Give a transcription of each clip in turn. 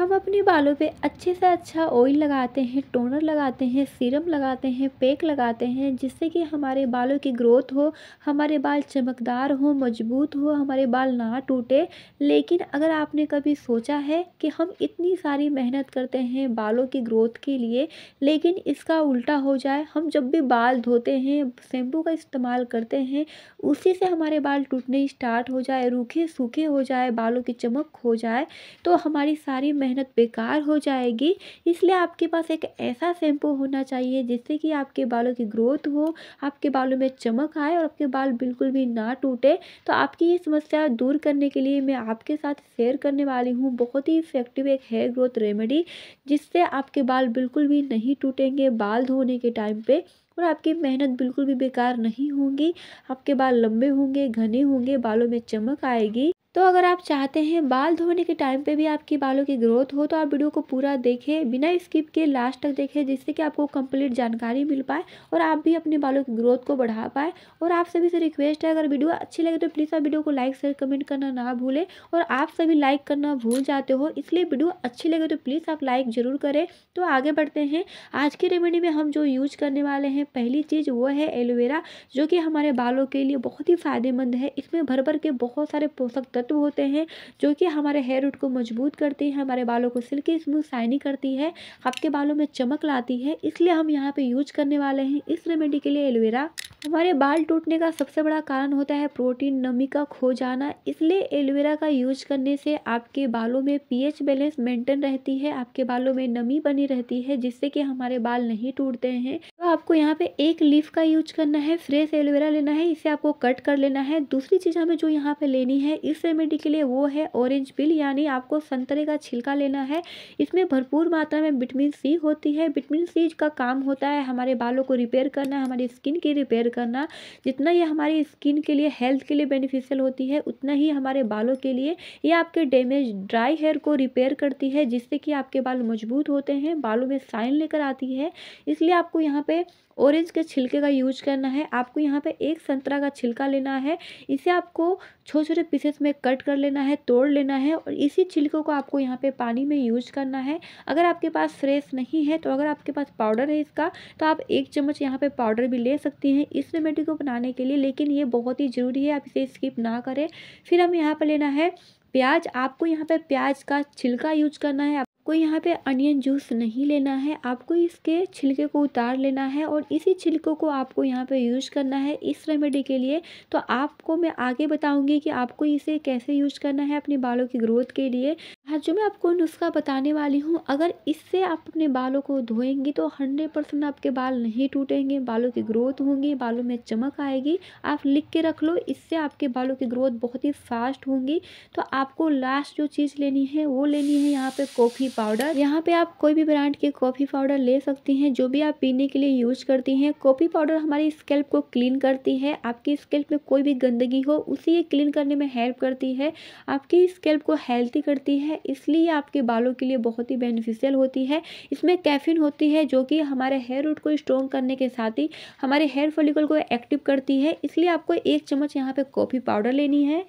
हम अपने बालों पे अच्छे से अच्छा ऑयल लगाते हैं टोनर लगाते हैं सीरम लगाते हैं पैक लगाते हैं जिससे कि हमारे बालों की ग्रोथ हो हमारे बाल चमकदार हो मजबूत हो हमारे बाल ना टूटे लेकिन अगर आपने कभी सोचा है कि हम इतनी सारी मेहनत करते हैं बालों की ग्रोथ के लिए लेकिन इसका उल्टा हो जाए हम जब भी बाल धोते हैं शैम्पू का इस्तेमाल करते हैं उसी से हमारे बाल टूटने स्टार्ट हो जाए रूखे सूखे हो जाए बालों की चमक हो जाए तो हमारी सारी मेहनत बेकार हो जाएगी इसलिए आपके पास एक ऐसा शैम्पू होना चाहिए जिससे कि आपके बालों की ग्रोथ हो आपके बालों में चमक आए और आपके बाल बिल्कुल भी ना टूटे तो आपकी ये समस्या दूर करने के लिए मैं आपके साथ शेयर करने वाली हूँ बहुत ही इफेक्टिव एक हेयर ग्रोथ रेमेडी जिससे आपके बाल बिल्कुल भी नहीं टूटेंगे बाल धोने के टाइम पर और आपकी मेहनत बिल्कुल भी बेकार नहीं होंगी आपके बाल लंबे होंगे घने होंगे बालों में चमक आएगी तो अगर आप चाहते हैं बाल धोने के टाइम पे भी आपकी बालों की ग्रोथ हो तो आप वीडियो को पूरा देखें बिना स्किप के लास्ट तक देखें जिससे कि आपको कंप्लीट जानकारी मिल पाए और आप भी अपने बालों की ग्रोथ को बढ़ा पाए और आप सभी से रिक्वेस्ट है अगर वीडियो अच्छी लगे तो प्लीज़ आप वीडियो को लाइक शेयर कमेंट करना ना भूलें और आप सभी लाइक करना भूल जाते हो इसलिए वीडियो अच्छी लगे तो प्लीज़ आप लाइक ज़रूर करें तो आगे बढ़ते हैं आज की रेमेडी में हम जो यूज करने वाले हैं पहली चीज़ वो है एलोवेरा जो कि हमारे बालों के लिए बहुत ही फ़ायदेमंद है इसमें भर भर के बहुत सारे पोषक तत्व होते हैं जो कि हमारे हेयर रूट को मजबूत करती है हमारे बालों को सिल्की स्मूथ साइनी करती है आपके बालों में चमक लाती है इसलिए हम यहाँ पर यूज करने वाले हैं इस रेमेडी के लिए एलोवेरा हमारे बाल टूटने का सबसे बड़ा कारण होता है प्रोटीन नमी का खो जाना इसलिए एलोवेरा का यूज करने से आपके बालों में पीएच बैलेंस मेंटेन रहती है आपके बालों में नमी बनी रहती है जिससे कि हमारे बाल नहीं टूटते हैं तो आपको यहाँ पे एक लीफ का यूज करना है फ्रेश एलोवेरा लेना है इसे आपको कट कर लेना है दूसरी चीज़ हमें जो यहाँ पे लेनी है इस रेमेडी के लिए वो है ऑरेंज पिल यानी आपको संतरे का छिलका लेना है इसमें भरपूर मात्रा में विटामिन सी होती है विटामिन सी का काम होता है हमारे बालों को रिपेयर करना हमारी स्किन की रिपेयर करना जितना ये हमारी स्किन के लिए हेल्थ के लिए बेनिफिशियल होती है उतना ही हमारे बालों के लिए ये आपके डैमेज ड्राई हेयर को रिपेयर करती है जिससे कि आपके बाल मजबूत होते हैं बालों में साइन लेकर आती है इसलिए आपको यहाँ पे ऑरेंज के छिलके का यूज करना है आपको यहाँ पे एक संतरा का छिलका लेना है इसे आपको छोटे छोटे पीसेस में कट कर लेना है तोड़ लेना है और इसी छिलकों को आपको यहाँ पे पानी में यूज करना है अगर आपके पास फ्रेश नहीं है तो अगर आपके पास पाउडर है इसका तो आप एक चम्मच यहाँ पर पाउडर भी ले सकती हैं इस रेमेडी को बनाने के लिए लेकिन ये बहुत ही ज़रूरी है आप इसे स्किप ना करें फिर हम यहाँ पर लेना है प्याज आपको यहाँ पर प्याज का छिलका यूज करना है आपको यहाँ पे अनियन जूस नहीं लेना है आपको इसके छिलके को उतार लेना है और इसी छिलकों को आपको यहाँ पे यूज करना है इस रेमेडी के लिए तो आपको मैं आगे बताऊंगी कि आपको इसे कैसे यूज करना है अपने बालों की ग्रोथ के लिए आज जो मैं आपको नुस्खा बताने वाली हूँ अगर इससे आप अपने बालों को धोएंगी तो हंड्रेड परसेंट आपके बाल नहीं टूटेंगे बालों की ग्रोथ होंगी बालों में चमक आएगी आप लिख के रख लो इससे आपके बालों की ग्रोथ बहुत ही फास्ट होंगी तो आपको लास्ट जो चीज़ लेनी है वो लेनी है यहाँ पर कॉफ़ी पाउडर यहाँ पे आप कोई भी ब्रांड के कॉफ़ी पाउडर ले सकती हैं जो भी आप पीने के लिए यूज करती हैं कॉफ़ी पाउडर हमारी स्केल्प को क्लीन करती है आपकी स्केल्प में कोई भी गंदगी हो उसे ये क्लीन करने में हेल्प करती है आपकी स्केल्प को हेल्थी करती है इसलिए आपके बालों के लिए बहुत ही बेनिफिशियल होती है इसमें कैफिन होती है जो कि हमारे हेयर रूट को स्ट्रॉन्ग करने के साथ ही हमारे हेयर फॉलिकल को एक्टिव करती है इसलिए आपको एक चम्मच यहाँ पे कॉफ़ी पाउडर लेनी है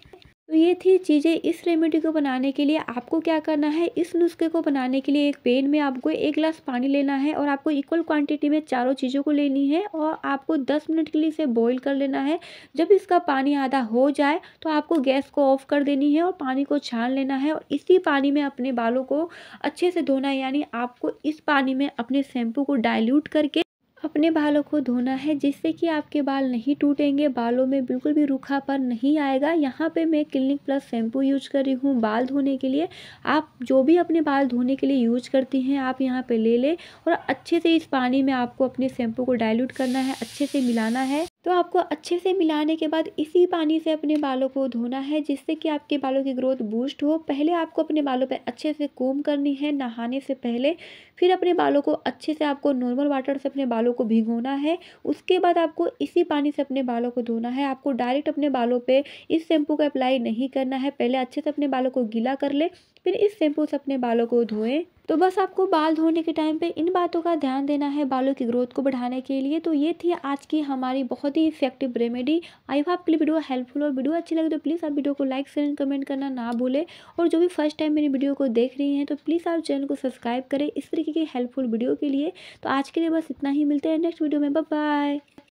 तो ये थी चीज़ें इस रेमेडी को बनाने के लिए आपको क्या करना है इस नुस्खे को बनाने के लिए एक पेन में आपको एक ग्लास पानी लेना है और आपको इक्वल क्वांटिटी में चारों चीज़ों को लेनी है और आपको 10 मिनट के लिए इसे बॉईल कर लेना है जब इसका पानी आधा हो जाए तो आपको गैस को ऑफ कर देनी है और पानी को छान लेना है और इसी पानी में अपने बालों को अच्छे से धोना है यानी आपको इस पानी में अपने शैम्पू को डायल्यूट करके अपने बालों को धोना है जिससे कि आपके बाल नहीं टूटेंगे बालों में बिल्कुल भी रूखापन नहीं आएगा यहाँ पे मैं क्लिनिक प्लस शैम्पू यूज कर रही हूँ बाल धोने के लिए आप जो भी अपने बाल धोने के लिए यूज करती हैं आप यहाँ पे ले लें और अच्छे से इस पानी में आपको अपने शैम्पू को डायल्यूट करना है अच्छे से मिलाना है तो आपको अच्छे से मिलाने के बाद इसी पानी से अपने बालों को धोना है जिससे कि आपके बालों की ग्रोथ बूस्ट हो पहले आपको अपने बालों पर अच्छे से कोम करनी है नहाने से पहले फिर अपने बालों को अच्छे से आपको नॉर्मल वाटर से अपने बालों को भिगोना है उसके बाद आपको इसी पानी से अपने बालों को धोना है आपको डायरेक्ट अपने बालों पर इस शैम्पू का अप्लाई नहीं करना है पहले अच्छे से अपने बालों को गीला कर ले फिर इस शैम्पू से अपने बालों को धोएँ तो बस आपको बाल धोने के टाइम पे इन बातों का ध्यान देना है बालों की ग्रोथ को बढ़ाने के लिए तो ये थी आज की हमारी बहुत ही इफेक्टिव रेमेडी आई होप आपके लिए वीडियो हेल्पफुल और वीडियो अच्छी लगे तो प्लीज़ आप वीडियो को लाइक शेयर एंड कमेंट करना ना भूलें और जो भी फर्स्ट टाइम मेरी वीडियो को देख रही हैं तो प्लीज़ आप चैनल को सब्सक्राइब करें इस तरीके की हेल्पफुल वीडियो के लिए तो आज के लिए बस इतना ही मिलते हैं नेक्स्ट वीडियो में बाय